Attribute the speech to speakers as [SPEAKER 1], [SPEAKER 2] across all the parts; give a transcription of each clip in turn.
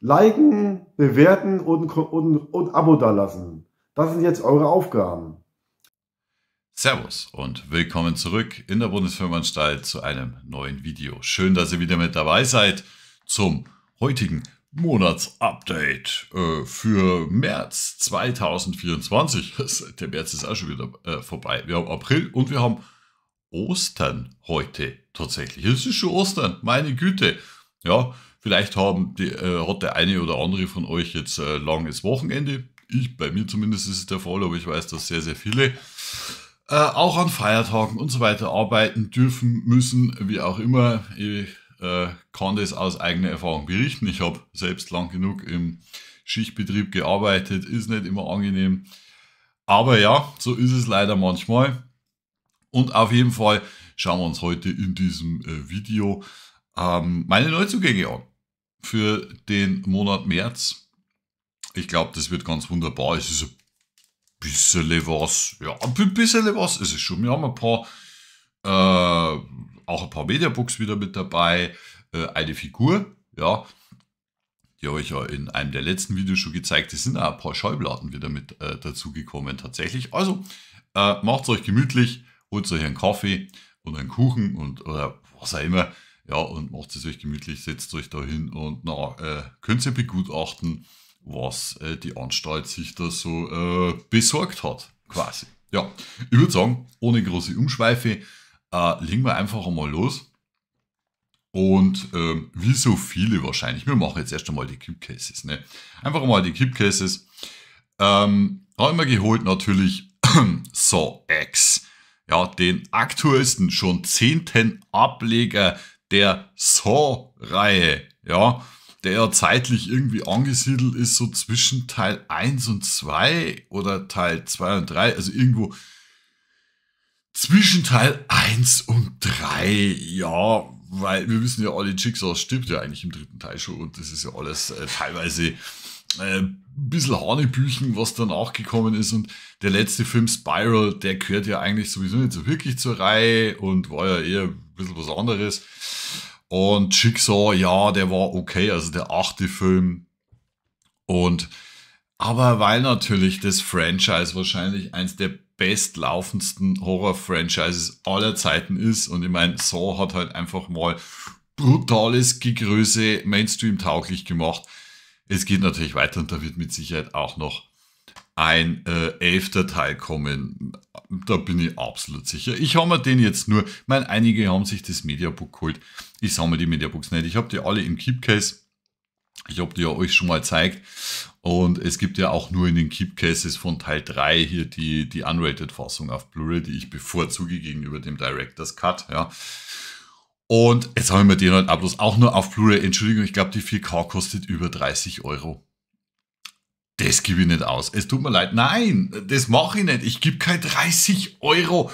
[SPEAKER 1] Liken, bewerten und, und, und Abo dalassen. Das sind jetzt eure Aufgaben. Servus und willkommen zurück in der Bundesfirmenanstalt zu einem neuen Video. Schön, dass ihr wieder mit dabei seid zum heutigen Monatsupdate äh, für März 2024. der März ist auch schon wieder äh, vorbei. Wir haben April und wir haben Ostern heute tatsächlich. Es ist schon Ostern, meine Güte. Ja, vielleicht haben die, äh, hat der eine oder andere von euch jetzt äh, langes Wochenende. Ich, bei mir zumindest ist es der Fall, aber ich weiß, dass sehr, sehr viele äh, auch an Feiertagen und so weiter arbeiten dürfen, müssen, wie auch immer. Ich äh, kann das aus eigener Erfahrung berichten. Ich habe selbst lang genug im Schichtbetrieb gearbeitet, ist nicht immer angenehm. Aber ja, so ist es leider manchmal. Und auf jeden Fall schauen wir uns heute in diesem äh, Video ähm, meine Neuzugänge an für den Monat März. Ich glaube, das wird ganz wunderbar. Es ist ein bisschen was. Ja, ein bisschen was ist es schon. Wir haben ein paar, äh, auch ein paar Mediabooks wieder mit dabei. Äh, eine Figur, ja. Die habe ich ja in einem der letzten Videos schon gezeigt. Es sind auch ein paar Schallplatten wieder mit äh, dazugekommen tatsächlich. Also äh, macht es euch gemütlich, holt euch einen Kaffee und einen Kuchen und oder was auch immer. Ja, und macht es euch gemütlich, setzt euch da hin und na, äh, könnt ihr begutachten, was äh, die Anstalt sich da so äh, besorgt hat, quasi. Ja, ich würde sagen, ohne große Umschweife, äh, legen wir einfach einmal los. Und ähm, wie so viele wahrscheinlich, wir machen jetzt erst einmal die Kipcases. Ne? Einfach mal die Kipcases. Ähm, haben wir geholt natürlich Saw X. Ja, den aktuellsten, schon zehnten Ableger der Saw-Reihe, ja, der ja zeitlich irgendwie angesiedelt ist, so zwischen Teil 1 und 2 oder Teil 2 und 3, also irgendwo zwischen Teil 1 und 3, ja, weil wir wissen ja alle, Jigsaw stirbt ja eigentlich im dritten Teil schon und das ist ja alles äh, teilweise ein äh, bisschen Hanebüchen, was dann auch gekommen ist. Und der letzte Film Spiral, der gehört ja eigentlich sowieso nicht so wirklich zur Reihe und war ja eher ein bisschen was anderes. Und Jigsaw, ja, der war okay, also der achte Film. Und aber weil natürlich das Franchise wahrscheinlich eins der bestlaufendsten Horror-Franchises aller Zeiten ist und ich meine, Saw hat halt einfach mal brutales Gegröße Mainstream-tauglich gemacht es geht natürlich weiter und da wird mit Sicherheit auch noch ein äh, elfter Teil kommen. Da bin ich absolut sicher. Ich habe mir den jetzt nur, ich meine, einige haben sich das Mediabook geholt. Ich sammle die Mediabooks nicht. Ich habe die alle im Keepcase. Ich habe die ja euch schon mal gezeigt. Und es gibt ja auch nur in den Keepcases von Teil 3 hier die, die Unrated-Fassung auf Blu-ray, die ich bevorzuge gegenüber dem Director's Cut. Ja. Und jetzt haben wir den halt Ablos auch nur auf Blu-ray. Entschuldigung, ich glaube, die 4K kostet über 30 Euro. Das gebe ich nicht aus. Es tut mir leid. Nein, das mache ich nicht. Ich gebe kein 30 Euro.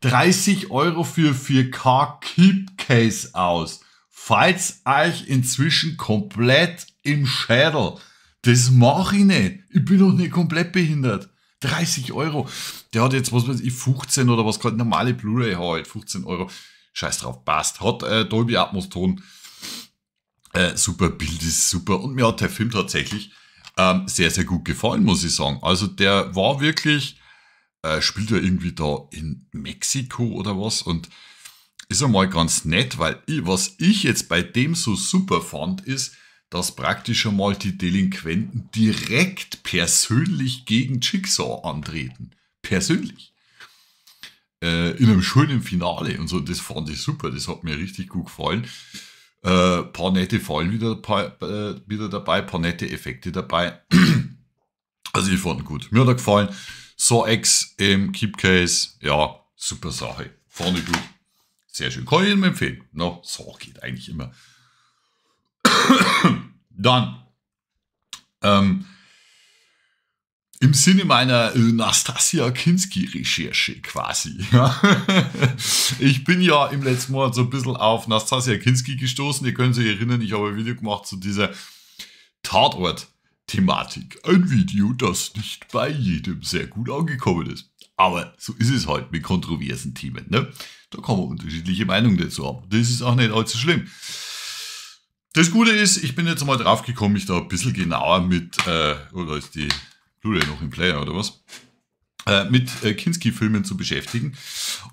[SPEAKER 1] 30 Euro für 4K Keep Case aus. Falls euch inzwischen komplett im Schädel. Das mache ich nicht. Ich bin doch nicht komplett behindert. 30 Euro. Der hat jetzt, was weiß ich, 15 oder was, gerade normale Blu-ray halt, 15 Euro. Scheiß drauf, passt. Hat äh, Dolby Atmos Ton. Äh, super Bild ist super. Und mir hat der Film tatsächlich ähm, sehr, sehr gut gefallen, muss ich sagen. Also der war wirklich, äh, spielt er irgendwie da in Mexiko oder was und ist einmal ganz nett, weil ich, was ich jetzt bei dem so super fand, ist, dass praktisch einmal die Delinquenten direkt persönlich gegen Jigsaw antreten. Persönlich äh, in einem schönen Finale und so. Das fand ich super, das hat mir richtig gut gefallen. Äh, paar nette Fallen wieder, paar, äh, wieder dabei, paar nette Effekte dabei. also ich fand gut. Mir hat er gefallen. So X im ähm, Keep Case, ja, super Sache. Fand ich gut. Sehr schön. Kann ich Ihnen empfehlen. No, so geht eigentlich immer. Dann ähm, im Sinne meiner äh, Nastasia Kinski-Recherche quasi. ich bin ja im letzten Monat so ein bisschen auf Nastasia Kinski gestoßen. Ihr könnt euch erinnern, ich habe ein Video gemacht zu dieser Tatort-Thematik. Ein Video, das nicht bei jedem sehr gut angekommen ist. Aber so ist es halt mit kontroversen Themen. Ne? Da kann man unterschiedliche Meinungen dazu haben. Das ist auch nicht allzu schlimm. Das Gute ist, ich bin jetzt mal draufgekommen, mich da ein bisschen genauer mit, äh, oder ist die Blu-ray noch im Player oder was, äh, mit äh, Kinski-Filmen zu beschäftigen.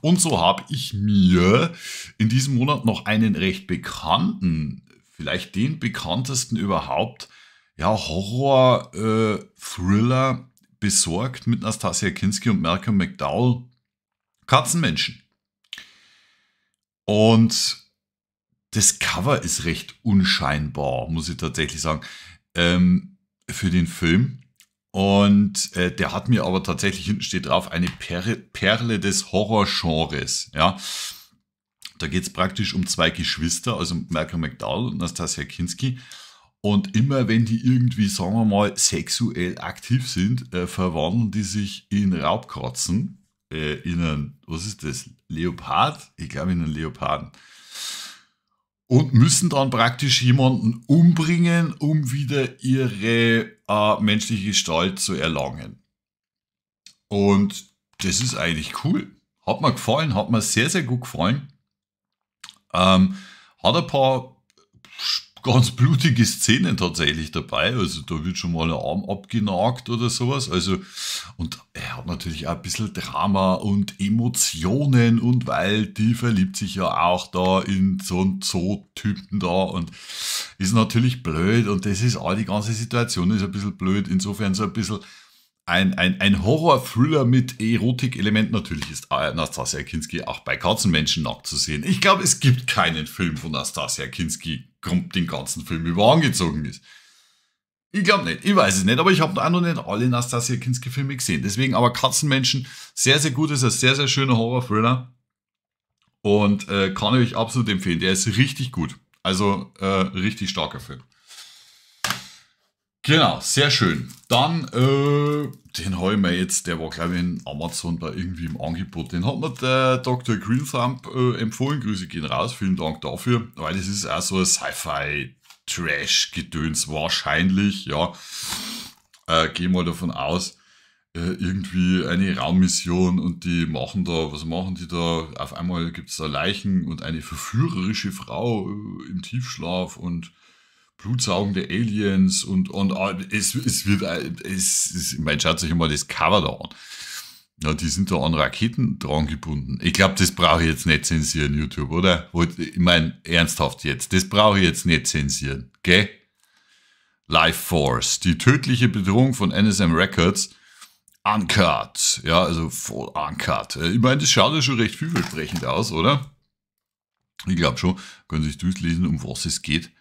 [SPEAKER 1] Und so habe ich mir in diesem Monat noch einen recht bekannten, vielleicht den bekanntesten überhaupt, ja, Horror-Thriller äh, besorgt mit Nastasia Kinski und Malcolm McDowell. Katzenmenschen. Und das Cover ist recht unscheinbar, muss ich tatsächlich sagen, ähm, für den Film. Und äh, der hat mir aber tatsächlich, hinten steht drauf, eine Perle, des Horrorgenres. Ja. Da geht es praktisch um zwei Geschwister, also Malcolm McDowell und Nastasia Kinski. Und immer wenn die irgendwie, sagen wir mal, sexuell aktiv sind, äh, verwandeln die sich in Raubkratzen, äh, in einen, was ist das, Leopard? Ich glaube in einen Leoparden und müssen dann praktisch jemanden umbringen, um wieder ihre äh, menschliche Gestalt zu erlangen. Und das ist eigentlich cool. Hat mir gefallen, hat mir sehr, sehr gut gefallen. Ähm, hat ein paar ganz blutige Szenen tatsächlich dabei. Also da wird schon mal ein Arm abgenagt oder sowas. Also, und er hat natürlich auch ein bisschen Drama und Emotionen und weil die verliebt sich ja auch da in so einen Zootypen da und ist natürlich blöd und das ist auch die ganze Situation ist ein bisschen blöd. Insofern so ein bisschen ein, ein, ein Horror-Thriller mit Erotik-Element. Natürlich ist Nastasia Kinski auch bei Katzenmenschen nackt zu sehen. Ich glaube, es gibt keinen Film von Nastasia Kinski, den ganzen Film über angezogen ist. Ich glaube nicht, ich weiß es nicht, aber ich habe auch noch nicht alle Nastasia Kinski-Filme gesehen. Deswegen aber Katzenmenschen, sehr, sehr gut, ist ein sehr, sehr schöner Horror-Thriller und äh, kann ich euch absolut empfehlen. Der ist richtig gut, also äh, richtig starker Film. Genau, sehr schön. Dann, äh, den habe ich mir jetzt, der war glaube ich in Amazon da irgendwie im Angebot. Den hat mir der Dr. Greenthump äh, empfohlen. Grüße gehen raus, vielen Dank dafür, weil das ist auch so ein Sci-Fi-Trash-Gedöns wahrscheinlich, ja. Äh, gehen wir davon aus, äh, irgendwie eine Raummission und die machen da, was machen die da? Auf einmal gibt es da Leichen und eine verführerische Frau äh, im Tiefschlaf und blutsaugende Aliens und, und ah, es, es wird, äh, es, es, mein, schaut euch mal das Cover da an. Ja, die sind da an Raketen dran gebunden. Ich glaube, das brauche ich jetzt nicht zensieren, YouTube, oder? Ich meine, ernsthaft jetzt, das brauche ich jetzt nicht zensieren, gell? Life Force, die tödliche Bedrohung von NSM Records, uncut, ja, also voll uncut. Äh, ich meine, das schaut ja schon recht vielversprechend aus, oder? Ich glaube schon, können Sie sich durchlesen, um was es geht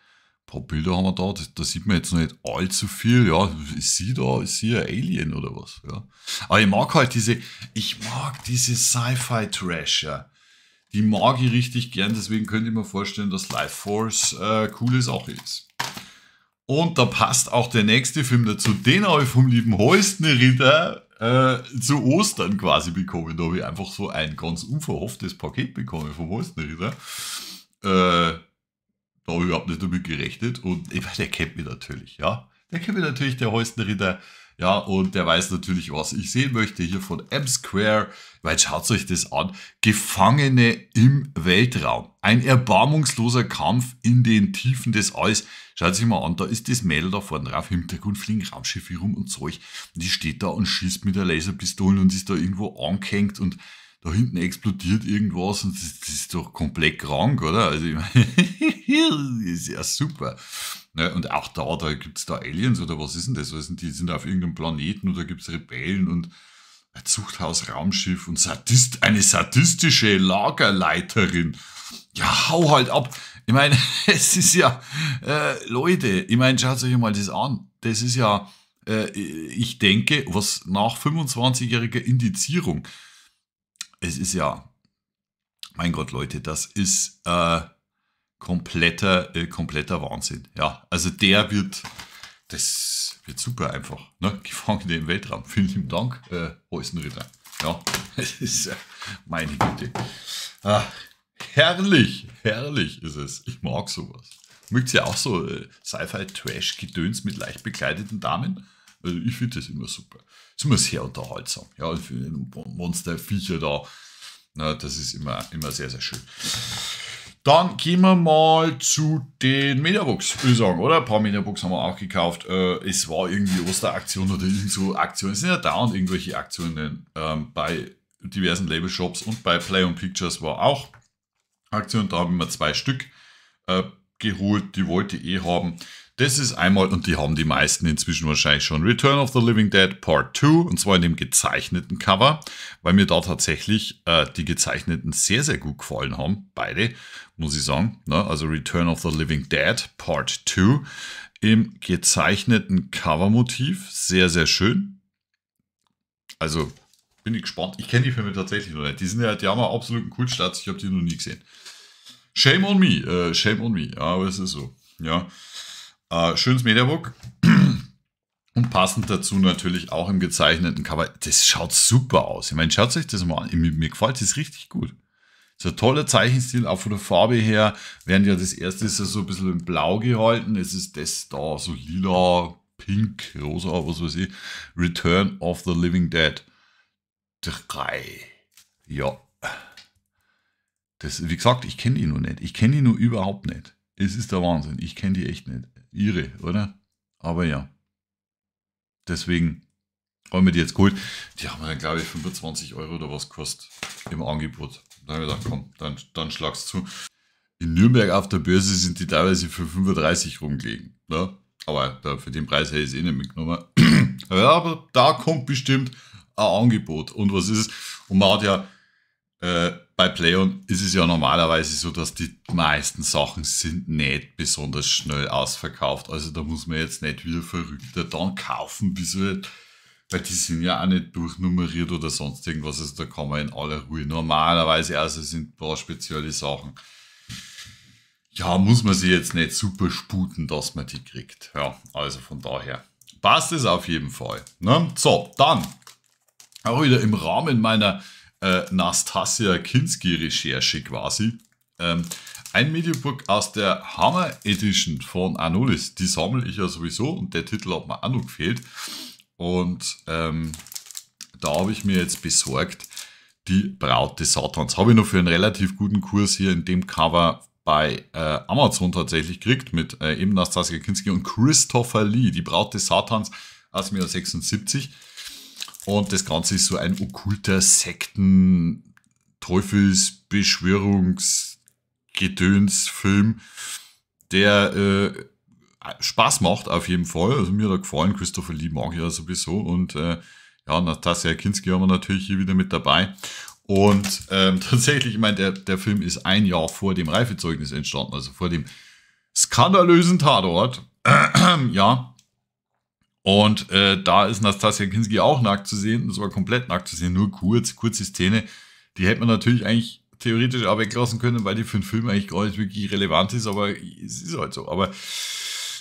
[SPEAKER 1] paar Bilder haben wir da, da sieht man jetzt noch nicht allzu viel. Ja, ist sie da, ist sie ein Alien oder was? Ja. Aber ich mag halt diese, ich mag diese Sci-Fi-Trash, ja. Die mag ich richtig gern, deswegen könnte ich mir vorstellen, dass Life Force äh, coole Sache ist. Und da passt auch der nächste Film dazu. Den habe ich vom lieben Holstenritter äh, zu Ostern quasi bekommen. Da habe ich einfach so ein ganz unverhofftes Paket bekommen vom Ritter. Äh, da habe ich überhaupt nicht damit gerechnet. Und ich, weiß, der kennt mich natürlich, ja. Der kennt mich natürlich, der Holstenritter. Ja, und der weiß natürlich, was ich sehen möchte hier von M Square. Weil schaut euch das an. Gefangene im Weltraum. Ein erbarmungsloser Kampf in den Tiefen des Alls. Schaut sich mal an, da ist das Mädel da vorne drauf. Im Hintergrund fliegen Raumschiffe rum und Zeug. Und die steht da und schießt mit der Laserpistole und ist da irgendwo angehängt und da hinten explodiert irgendwas und das, das ist doch komplett krank, oder? Also ich meine, das ist ja super. Ja, ne, und auch da, da gibt es da Aliens oder was ist denn das? Was sind die sind auf irgendeinem Planeten oder gibt es Rebellen und ein Zuchthaus, Raumschiff und Sadist, eine sadistische Lagerleiterin. Ja, hau halt ab. Ich meine, es ist ja, äh, Leute, ich meine, schaut euch mal das an. Das ist ja, äh, ich denke, was nach 25-jähriger Indizierung es ist ja, mein Gott, Leute, das ist äh, kompletter, äh, kompletter Wahnsinn. Ja, also der wird, das wird super einfach. Ne? Gefangene im Weltraum. Vielen lieben Dank, äh, Häusenritter. Ja, es ist, äh, meine Güte. Ah, herrlich, herrlich ist es. Ich mag sowas. Mögt ihr ja auch so äh, Sci-Fi-Trash-Gedöns mit leicht bekleideten Damen? Also ich finde das immer super. Ist immer sehr unterhaltsam. Ja, für den Monsterviecher da. Na, das ist immer, immer sehr, sehr schön. Dann gehen wir mal zu den Mediabooks, würde ich sagen, oder? Ein paar Mediabooks haben wir auch gekauft. Äh, es war irgendwie Osteraktion oder irgend so Aktionen. Es sind ja dauernd irgendwelche Aktionen ähm, bei diversen Labelshops und bei Play on Pictures war auch Aktion. Da haben wir zwei Stück äh, geholt, die wollte ich eh haben. Das ist einmal, und die haben die meisten inzwischen wahrscheinlich schon, Return of the Living Dead Part 2, und zwar in dem gezeichneten Cover, weil mir da tatsächlich äh, die gezeichneten sehr, sehr gut gefallen haben, beide, muss ich sagen. Ne? Also Return of the Living Dead Part 2 im gezeichneten Covermotiv, sehr, sehr schön. Also bin ich gespannt. Ich kenne die Filme tatsächlich noch nicht. Die sind ja, die haben einen absoluten Kultstatus, ich habe die noch nie gesehen. Shame on me, äh, shame on me, aber es ist so, ja. Äh, schönes Mediabook. Und passend dazu natürlich auch im gezeichneten Cover. Das schaut super aus. Ich meine, schaut euch das mal an. Mir, mir gefällt das richtig gut. So ein toller Zeichenstil, auch von der Farbe her. Während ja das erste ist ja so ein bisschen in blau gehalten. Es ist das da, so lila, pink, rosa, was weiß ich. Return of the Living Dead. Drei. Ja. Das, wie gesagt, ich kenne ihn noch nicht. Ich kenne ihn nur überhaupt nicht. Es ist der Wahnsinn. Ich kenne die echt nicht. Ihre, oder? Aber ja. Deswegen haben wir die jetzt geholt. Die haben dann, glaube ich, 25 Euro oder was kostet im Angebot. Da haben wir gedacht, komm, dann, dann schlag's zu. In Nürnberg auf der Börse sind die teilweise für 35 rumgelegen. Ne? Aber da, für den Preis hätte ich es eh nicht mitgenommen. ja, aber da kommt bestimmt ein Angebot. Und was ist es? Und man hat ja äh, bei Playon ist es ja normalerweise so, dass die meisten Sachen sind nicht besonders schnell ausverkauft. Also da muss man jetzt nicht wieder verrückter dann kaufen, bis halt, weil die sind ja auch nicht durchnummeriert oder sonst irgendwas. Also da kann man in aller Ruhe. Normalerweise also sind ein paar spezielle Sachen. Ja, muss man sie jetzt nicht super sputen, dass man die kriegt. Ja, also von daher passt es auf jeden Fall. Ne? So, dann auch wieder im Rahmen meiner äh, Nastasia Kinski-Recherche quasi. Ähm, ein Mediabook aus der Hammer Edition von Anolis. Die sammle ich ja sowieso und der Titel hat mir auch noch gefehlt. Und ähm, da habe ich mir jetzt besorgt die Braut des Satans. Habe ich noch für einen relativ guten Kurs hier in dem Cover bei äh, Amazon tatsächlich gekriegt mit äh, eben Nastasia Kinski und Christopher Lee, die Braut des Satans aus dem Jahr 76. Und das Ganze ist so ein okkulter Sekten, Teufels, Beschwörungs, Gedöns-Film, der äh, Spaß macht auf jeden Fall. Also mir hat er gefallen, Christopher Lee mag ich ja sowieso. Und äh, ja, Natasja Kinski haben wir natürlich hier wieder mit dabei. Und ähm, tatsächlich, ich meine, der, der Film ist ein Jahr vor dem Reifezeugnis entstanden, also vor dem skandalösen Tatort. ja, und äh, da ist Nastasia Kinski auch nackt zu sehen, sogar komplett nackt zu sehen, nur kurz, kurze Szene. Die hätte man natürlich eigentlich theoretisch auch weglassen können, weil die für den Film eigentlich gar nicht wirklich relevant ist, aber es ist halt so. Aber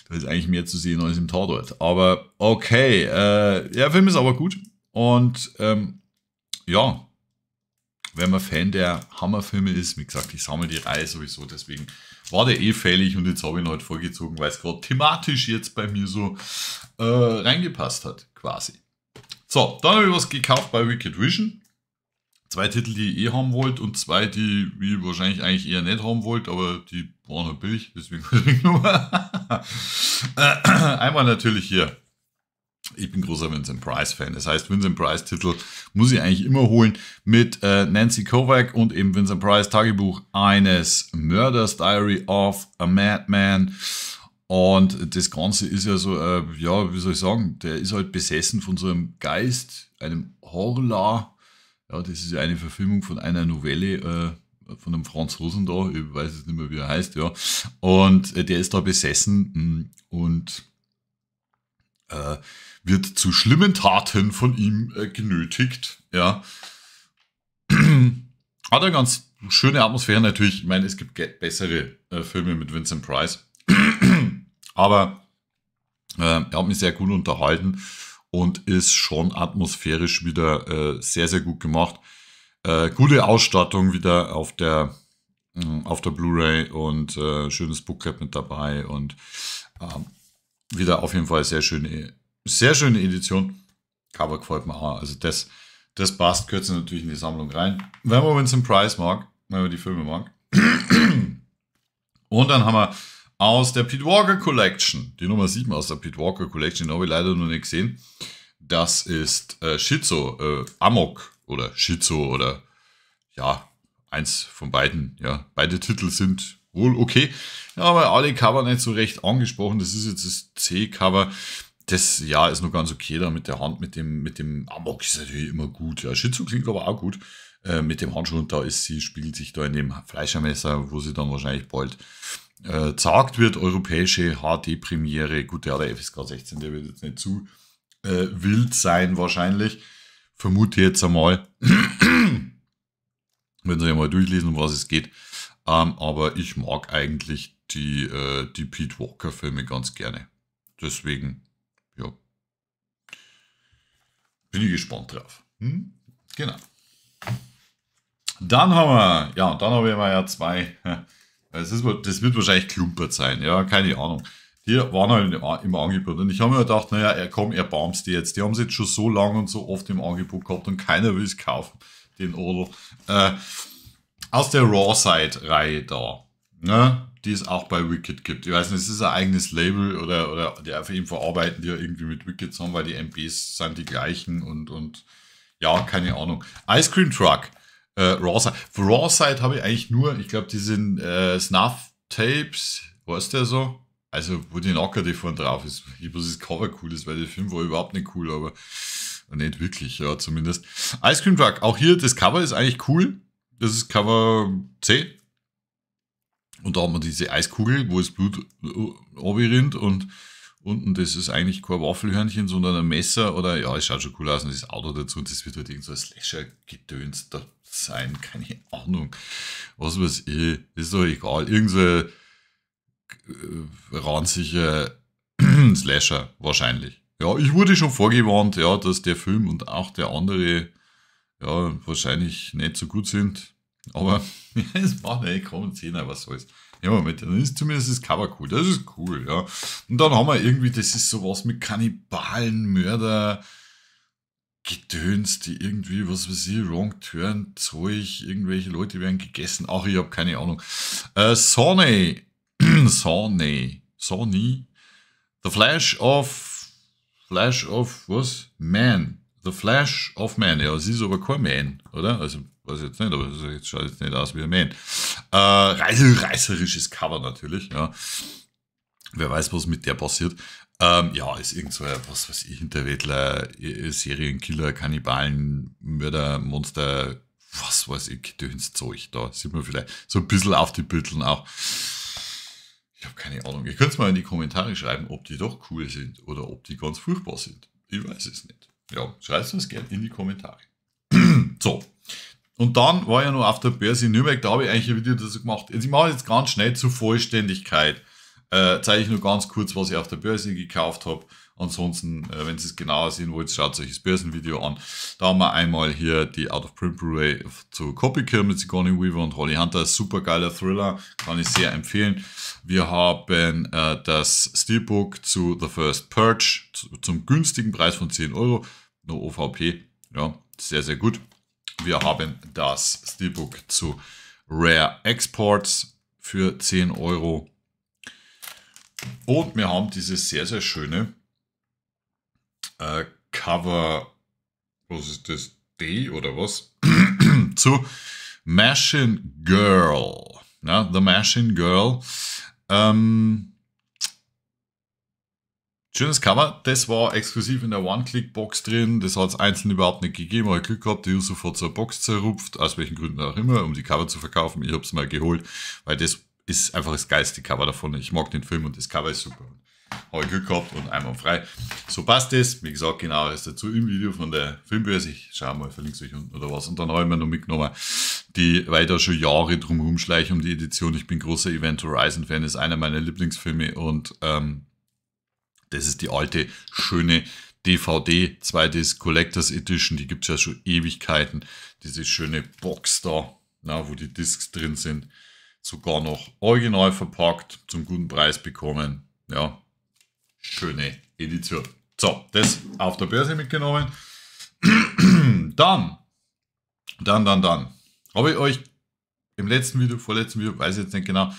[SPEAKER 1] da ist eigentlich mehr zu sehen als im Tatort. Aber okay, äh, der Film ist aber gut. Und ähm, ja, wenn man Fan der Hammerfilme ist, wie gesagt, ich sammle die Reihe sowieso, deswegen war der eh fällig und jetzt habe ich ihn halt vorgezogen, weil es gerade thematisch jetzt bei mir so äh, reingepasst hat, quasi. So, dann habe ich was gekauft bei Wicked Vision. Zwei Titel, die ihr eh haben wollt und zwei, die ihr wahrscheinlich eigentlich eher nicht haben wollt, aber die waren halt billig, deswegen ich nur. Äh, einmal natürlich hier ich bin großer Vincent Price-Fan. Das heißt, Vincent Price-Titel muss ich eigentlich immer holen. Mit äh, Nancy Kovac und eben Vincent Price Tagebuch eines Murders, Diary of a Madman. Und das Ganze ist ja so, äh, ja, wie soll ich sagen, der ist halt besessen von so einem Geist, einem Horla. Ja, das ist ja eine Verfilmung von einer Novelle, äh, von einem Franzosen da, ich weiß jetzt nicht mehr, wie er heißt, ja. Und äh, der ist da besessen hm, und äh, wird zu schlimmen Taten von ihm äh, genötigt. Ja. Hat eine ganz schöne Atmosphäre natürlich. Ich meine, es gibt bessere äh, Filme mit Vincent Price. Aber äh, er hat mich sehr gut unterhalten und ist schon atmosphärisch wieder äh, sehr, sehr gut gemacht. Äh, gute Ausstattung wieder auf der, mm, auf der Blu-ray und äh, schönes Booklet mit dabei und ähm, wieder auf jeden Fall sehr schöne sehr schöne Edition. Cover gefällt mir auch. Also das, das passt kürzer natürlich in die Sammlung rein. Wenn man Vincent Price mag, wenn man die Filme mag. Und dann haben wir aus der Pete Walker Collection, die Nummer 7 aus der Pete Walker Collection, die habe ich leider noch nicht gesehen. Das ist äh, Schizo, äh, Amok oder Schizo oder ja, eins von beiden. Ja, beide Titel sind wohl okay. Ja, aber alle Cover nicht so recht angesprochen. Das ist jetzt das C-Cover das ja ist nur ganz okay da mit der Hand, mit dem, mit dem Amok ist natürlich immer gut. Ja, Shih klingt aber auch gut. Äh, mit dem Handschuh und da ist sie, spielt sich da in dem Fleischermesser, wo sie dann wahrscheinlich bald äh, zagt wird. Europäische HD-Premiere. Gut, ja, der FSK 16, der wird jetzt nicht zu äh, wild sein, wahrscheinlich. Vermute jetzt einmal, wenn Sie mal durchlesen, um was es geht. Ähm, aber ich mag eigentlich die, äh, die Pete Walker-Filme ganz gerne. Deswegen ja, bin ich gespannt drauf. Hm? Genau. Dann haben wir, ja, dann haben wir ja zwei. Das, ist, das wird wahrscheinlich klumpert sein, ja, keine Ahnung. Die waren halt im Angebot. Und ich habe mir gedacht, naja, komm, erbarmst die jetzt. Die haben es jetzt schon so lange und so oft im Angebot gehabt und keiner will es kaufen, den Odel. Äh, aus der Raw-Side-Reihe da. Ne? die es auch bei Wicked gibt. Ich weiß nicht, es ist ein eigenes Label oder, oder die auf jeden verarbeiten die ja irgendwie mit Wicked zusammen, weil die MBs sind die gleichen und, und ja, keine Ahnung. Ice Cream Truck, äh, Rawside. Für Rawside habe ich eigentlich nur, ich glaube, die sind äh, Snuff Tapes, weißt der so? Also, wo die Nocker die vorne drauf ist. Ich weiß, das Cover cool ist, weil der Film war überhaupt nicht cool, aber nicht wirklich, ja, zumindest. Ice Cream Truck, auch hier, das Cover ist eigentlich cool. Das ist Cover C, und da hat man diese Eiskugel, wo das Blut runterrinnt und unten, das ist eigentlich kein Waffelhörnchen, sondern ein Messer oder, ja, es schaut schon cool aus und das Auto dazu und das wird halt irgendein so Slasher-Gedöns da sein, keine Ahnung. Was weiß ich, ist doch egal. Irgendein so äh, ranziger Slasher, wahrscheinlich. Ja, ich wurde schon vorgewarnt, ja, dass der Film und auch der andere, ja, wahrscheinlich nicht so gut sind. Aber es war eigentlich kaum Zehner, was soll's. Ja, mit, dann ist zumindest das Cover cool. Das ist cool, ja. Und dann haben wir irgendwie, das ist sowas mit Kannibalen, Mörder, Gedöns, die irgendwie, was weiß ich, Wrong Turn, Zeug, irgendwelche Leute werden gegessen. Ach, ich habe keine Ahnung. Äh, Sony, Sony, Sony, The Flash of, Flash of, was? Man. The Flash of Man. Ja, sie ist aber kein Man, oder? Also, weiß jetzt nicht, aber das jetzt schaut jetzt nicht aus wie ein Man. Äh, reißerisches Cover natürlich, ja. Wer weiß, was mit der passiert. Ähm, ja, ist irgend so ein, was weiß ich, Hinterwäldler, äh, Serienkiller, Kannibalen, Mörder, Monster, was weiß ich, Gedönszeug da. Sieht man vielleicht so ein bisschen auf die Bütteln auch. Ich habe keine Ahnung. Ihr könnt es mal in die Kommentare schreiben, ob die doch cool sind oder ob die ganz furchtbar sind. Ich weiß es nicht ja, schreibt das gerne in die Kommentare. so. Und dann war ja noch auf der Börse in Nürnberg, da habe ich eigentlich ein Video dazu gemacht. ich mache jetzt ganz schnell zur Vollständigkeit. Äh, zeige ich nur ganz kurz, was ich auf der Börse gekauft habe. Ansonsten, äh, wenn Sie es genauer sehen wollen, schaut euch das Börsenvideo an. Da haben wir einmal hier die Out of Print Blu-ray zu Copycare mit Sigourney Weaver und Holly Hunter. Super geiler Thriller, kann ich sehr empfehlen. Wir haben äh, das Steelbook zu The First Purge zu, zum günstigen Preis von 10 Euro. No OVP, ja, sehr, sehr gut. Wir haben das Steelbook zu Rare Exports für 10 Euro. Und wir haben dieses sehr, sehr schöne äh, Cover, was ist das, D oder was? zu Machine Girl. Ja, ne? The Machine Girl. Ähm, schönes Cover. Das war exklusiv in der One-Click-Box drin. Das hat es einzeln überhaupt nicht gegeben. Aber Glück gehabt, die Yusuf hat zur Box zerrupft, aus welchen Gründen auch immer, um die Cover zu verkaufen. Ich habe es mal geholt, weil das ist einfach das geilste Cover davon. Ich mag den Film und das Cover ist super. Habe ich Glück gehabt und einmal frei. So passt es. Wie gesagt, genau ist dazu im Video von der Filmbörse. Ich schaue mal, verlinke es euch unten oder was. Und dann habe ich mir noch mitgenommen, die, weil ich da schon Jahre drum rumschleiche um die Edition. Ich bin großer Event Horizon Fan, ist einer meiner Lieblingsfilme und ähm, das ist die alte, schöne DVD 2Disc Collectors Edition. Die gibt es ja schon Ewigkeiten. Diese schöne Box da, na, wo die Discs drin sind. Sogar noch original verpackt, zum guten Preis bekommen. Ja, schöne Edition. So, das auf der Börse mitgenommen. Dann, dann, dann, dann. Habe ich euch im letzten Video, vorletzten Video, weiß ich jetzt nicht genau,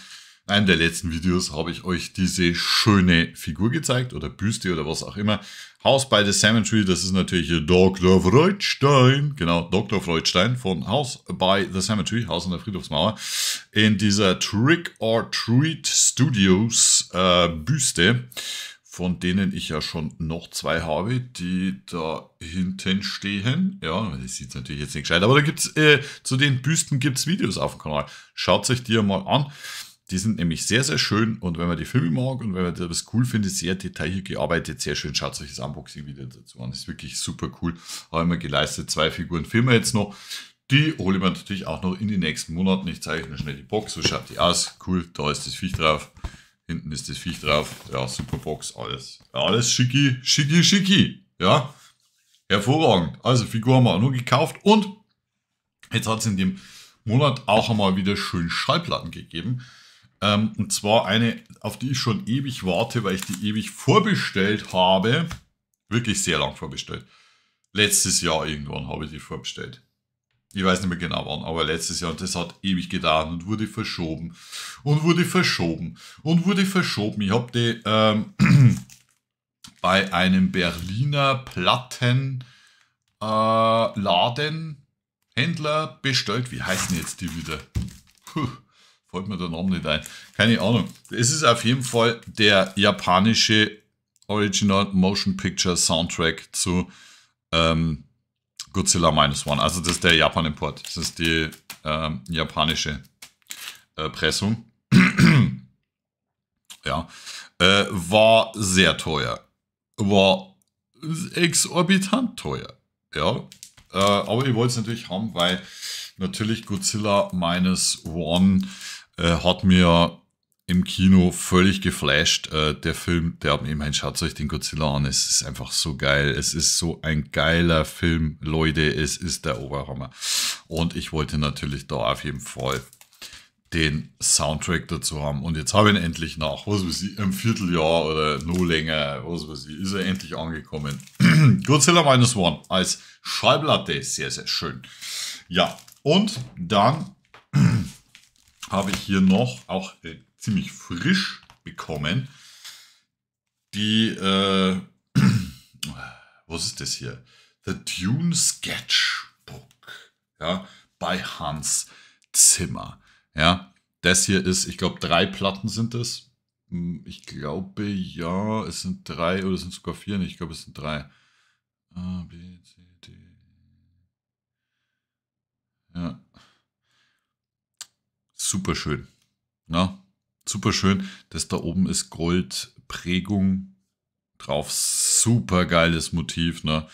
[SPEAKER 1] in einem der letzten Videos habe ich euch diese schöne Figur gezeigt oder Büste oder was auch immer. House by The Cemetery, das ist natürlich Dr. Freudstein, genau, Dr. Freudstein von House by the Cemetery, Haus an der Friedhofsmauer, in dieser Trick or Treat Studios äh, Büste von denen ich ja schon noch zwei habe, die da hinten stehen. Ja, das sieht natürlich jetzt nicht gescheit, aber da gibt es, äh, zu den Büsten gibt es Videos auf dem Kanal. Schaut euch die mal an. Die sind nämlich sehr, sehr schön und wenn man die Filme mag und wenn man das cool findet, sehr detailliert gearbeitet, sehr schön. Schaut euch das Unboxing-Video dazu an. Das ist wirklich super cool. Habe ich mir geleistet. Zwei Figuren filmen jetzt noch. Die hole ich mir natürlich auch noch in den nächsten Monaten. Ich zeige euch zeichne schnell die Box. So schaut die aus. Cool, da ist das Viech drauf. Hinten ist das Viech drauf. Ja, super Box, alles. Alles schicki, schicki, schicki. Ja, hervorragend. Also Figur haben wir auch nur gekauft und jetzt hat es in dem Monat auch einmal wieder schön Schallplatten gegeben. Ähm, und zwar eine, auf die ich schon ewig warte, weil ich die ewig vorbestellt habe. Wirklich sehr lang vorbestellt. Letztes Jahr irgendwann habe ich die vorbestellt ich weiß nicht mehr genau wann, aber letztes Jahr und das hat ewig gedauert und wurde verschoben und wurde verschoben und wurde verschoben. Ich habe die ähm, bei einem Berliner Plattenladenhändler äh, bestellt. Wie heißen jetzt die wieder? Puh, fällt mir der Name nicht ein. Keine Ahnung. Es ist auf jeden Fall der japanische Original Motion Picture Soundtrack zu ähm, Godzilla Minus One. Also das ist der Japan-Import. Das ist die äh, japanische äh, Pressung. ja. Äh, war sehr teuer. War exorbitant teuer. Ja. Äh, aber ich wollte es natürlich haben, weil natürlich Godzilla Minus One äh, hat mir im Kino völlig geflasht. Äh, der Film, der eben ein schaut euch den Godzilla an. Es ist einfach so geil. Es ist so ein geiler Film, Leute. Es ist der Oberhammer. Und ich wollte natürlich da auf jeden Fall den Soundtrack dazu haben. Und jetzt habe ich ihn endlich nach, was weiß ich, einem Vierteljahr oder nur länger, was weiß ich, ist er endlich angekommen. Godzilla Minus One als Schallplatte, sehr, sehr schön. Ja, und dann habe ich hier noch auch äh, ziemlich frisch bekommen. Die, äh, was ist das hier? The Dune Sketchbook, ja, bei Hans Zimmer, ja. Das hier ist, ich glaube, drei Platten sind es. Hm, ich glaube, ja, es sind drei oder es sind sogar vier. Ich glaube, es sind drei. A, B, C, D. Ja. Superschön. schön. Ne? Na? super schön. Das da oben ist Goldprägung drauf. Super geiles Motiv, ne?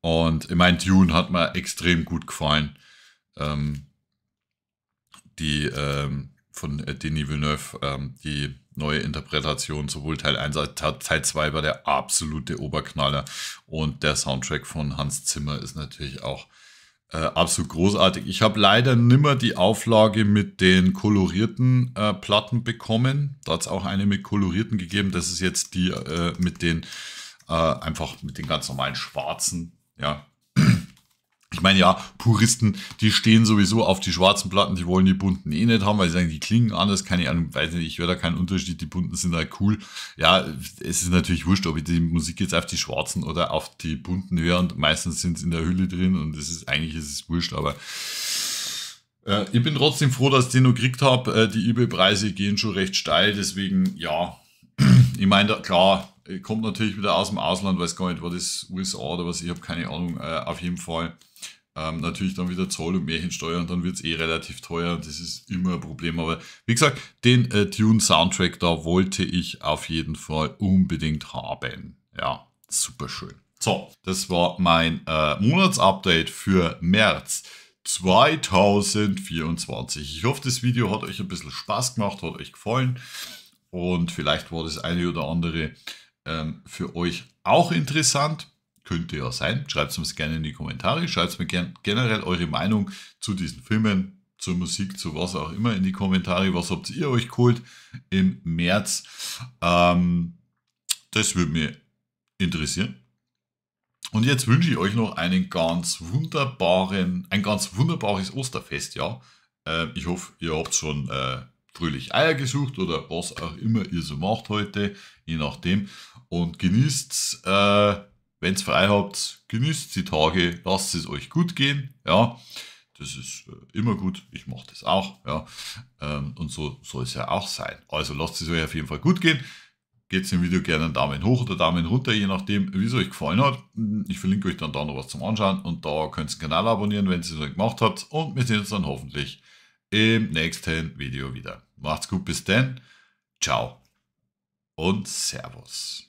[SPEAKER 1] Und ich meine, Dune hat mir extrem gut gefallen. Ähm, die ähm, von äh, Denis Villeneuve, ähm, die neue Interpretation, sowohl Teil 1 als auch Teil 2 war der absolute Oberknaller. Und der Soundtrack von Hans Zimmer ist natürlich auch äh, absolut großartig. Ich habe leider nimmer die Auflage mit den kolorierten äh, Platten bekommen. Da hat es auch eine mit kolorierten gegeben. Das ist jetzt die äh, mit den äh, einfach mit den ganz normalen schwarzen. Ja, ich meine, ja, Puristen, die stehen sowieso auf die schwarzen Platten, die wollen die bunten eh nicht haben, weil sie sagen, die klingen anders, keine Ahnung, weiß nicht, ich höre da keinen Unterschied, die bunten sind halt cool. Ja, es ist natürlich wurscht, ob ich die Musik jetzt auf die schwarzen oder auf die bunten höre und meistens sind es in der Hülle drin und es ist, eigentlich ist es wurscht, aber äh, ich bin trotzdem froh, dass ich den noch gekriegt habe. Äh, die eBay-Preise gehen schon recht steil, deswegen, ja, ich meine, klar, kommt natürlich wieder aus dem Ausland, weiß gar nicht, war das USA oder was, ich habe keine Ahnung, äh, auf jeden Fall. Ähm, natürlich dann wieder Zoll und Märchensteuer und dann wird es eh relativ teuer und das ist immer ein Problem. Aber wie gesagt, den äh, Dune-Soundtrack da wollte ich auf jeden Fall unbedingt haben. Ja, super schön. So, das war mein äh, Monatsupdate für März. 2024. Ich hoffe, das Video hat euch ein bisschen Spaß gemacht, hat euch gefallen. Und vielleicht war das eine oder andere ähm, für euch auch interessant. Könnte ja sein. Schreibt es uns gerne in die Kommentare. Schreibt mir gern generell eure Meinung zu diesen Filmen, zur Musik, zu was auch immer in die Kommentare. Was habt ihr euch geholt im März? Ähm, das würde mich interessieren. Und jetzt wünsche ich euch noch einen ganz wunderbaren, ein ganz wunderbares Osterfest, ja. Äh, ich hoffe, ihr habt schon äh, fröhlich Eier gesucht oder was auch immer ihr so macht heute, je nachdem. Und genießt, äh, wenn ihr frei habt, genießt die Tage, lasst es euch gut gehen. Ja, das ist äh, immer gut. Ich mache das auch. Ja, ähm, und so soll es ja auch sein. Also lasst es euch auf jeden Fall gut gehen. Gebt dem Video gerne einen Daumen hoch oder Daumen runter, je nachdem, wie es euch gefallen hat. Ich verlinke euch dann da noch was zum Anschauen und da könnt ihr den Kanal abonnieren, wenn ihr es noch gemacht habt. Und wir sehen uns dann hoffentlich im nächsten Video wieder. Macht's gut, bis denn. Ciao und Servus.